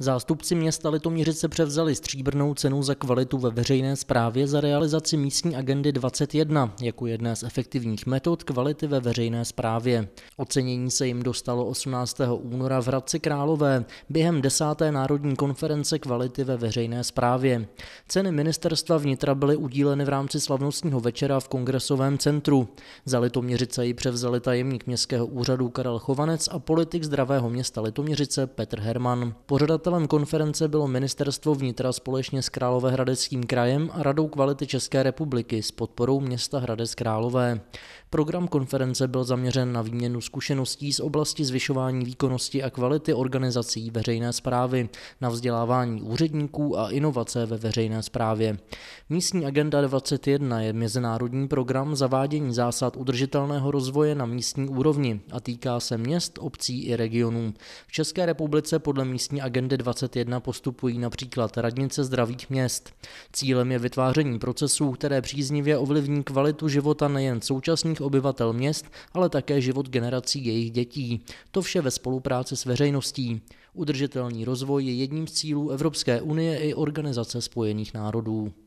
Zástupci města Litoměřice převzali stříbrnou cenu za kvalitu ve veřejné správě za realizaci místní agendy 21 jako jedné z efektivních metod kvality ve veřejné správě. Ocenění se jim dostalo 18. února v Hradci Králové během 10. národní konference kvality ve veřejné správě. Ceny ministerstva vnitra byly udíleny v rámci slavnostního večera v kongresovém centru. Za Litoměřice ji převzali tajemník městského úřadu Karel Chovanec a politik zdravého města Litoměřice Petr Herman. Pořadat Pořadatelem konference bylo Ministerstvo vnitra společně s Královéhradeckým krajem a Radou kvality České republiky s podporou města Hradec Králové. Program konference byl zaměřen na výměnu zkušeností z oblasti zvyšování výkonnosti a kvality organizací veřejné zprávy, na vzdělávání úředníků a inovace ve veřejné zprávě. Místní agenda 21 je mezinárodní program zavádění zásad udržitelného rozvoje na místní úrovni a týká se měst, obcí i regionů. V České republice podle místní agendy 2021 postupují například radnice zdravých měst. Cílem je vytváření procesů, které příznivě ovlivní kvalitu života nejen současných obyvatel měst, ale také život generací jejich dětí. To vše ve spolupráci s veřejností. Udržitelný rozvoj je jedním z cílů Evropské unie i Organizace spojených národů.